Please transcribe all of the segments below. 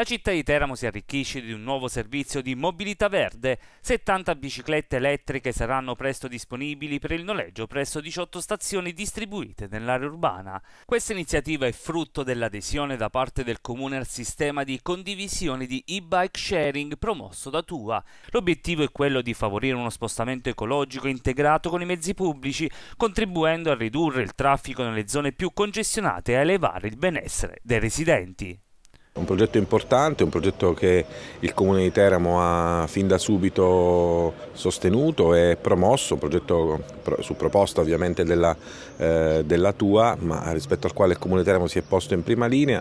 La città di Teramo si arricchisce di un nuovo servizio di mobilità verde. 70 biciclette elettriche saranno presto disponibili per il noleggio presso 18 stazioni distribuite nell'area urbana. Questa iniziativa è frutto dell'adesione da parte del comune al sistema di condivisione di e-bike sharing promosso da Tua. L'obiettivo è quello di favorire uno spostamento ecologico integrato con i mezzi pubblici, contribuendo a ridurre il traffico nelle zone più congestionate e a elevare il benessere dei residenti. Un progetto importante, un progetto che il Comune di Teramo ha fin da subito sostenuto e promosso, un progetto su proposta ovviamente della, eh, della tua, ma rispetto al quale il Comune di Teramo si è posto in prima linea,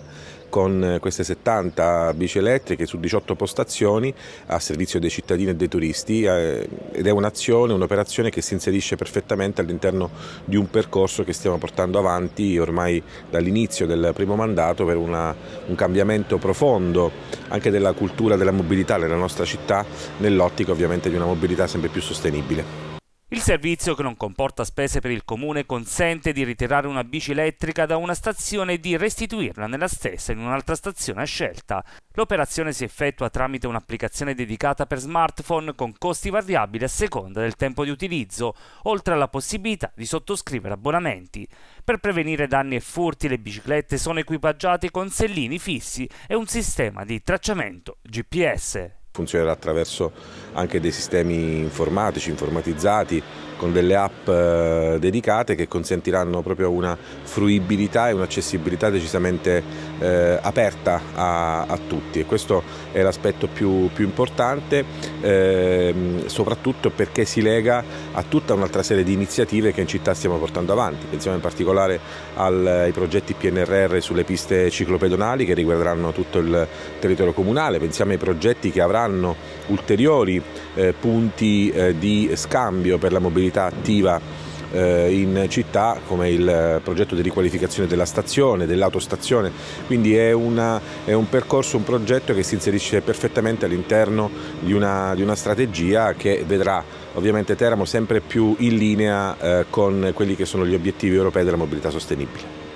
con queste 70 bici elettriche su 18 postazioni a servizio dei cittadini e dei turisti eh, ed è un'azione, un'operazione che si inserisce perfettamente all'interno di un percorso che stiamo portando avanti ormai dall'inizio del primo mandato per una, un cambiamento profondo anche della cultura della mobilità nella nostra città nell'ottica ovviamente di una mobilità sempre più sostenibile. Il servizio, che non comporta spese per il comune, consente di ritirare una bici elettrica da una stazione e di restituirla nella stessa in un'altra stazione a scelta. L'operazione si effettua tramite un'applicazione dedicata per smartphone con costi variabili a seconda del tempo di utilizzo, oltre alla possibilità di sottoscrivere abbonamenti. Per prevenire danni e furti le biciclette sono equipaggiate con sellini fissi e un sistema di tracciamento GPS funzionerà attraverso anche dei sistemi informatici, informatizzati, con delle app eh, dedicate che consentiranno proprio una fruibilità e un'accessibilità decisamente eh, aperta a, a, tutti e questo è l'aspetto più, più importante ehm, soprattutto perché si lega a tutta un'altra serie di iniziative che in città stiamo portando avanti. Pensiamo in particolare al, ai progetti PNRR sulle piste ciclopedonali che riguarderanno tutto il territorio comunale, pensiamo ai progetti che avranno ulteriori eh, punti eh, di scambio per la mobilità attiva eh, in città come il eh, progetto di riqualificazione della stazione, dell'autostazione, quindi è, una, è un percorso, un progetto che si inserisce perfettamente all'interno di una, di una strategia che vedrà ovviamente Teramo sempre più in linea eh, con quelli che sono gli obiettivi europei della mobilità sostenibile.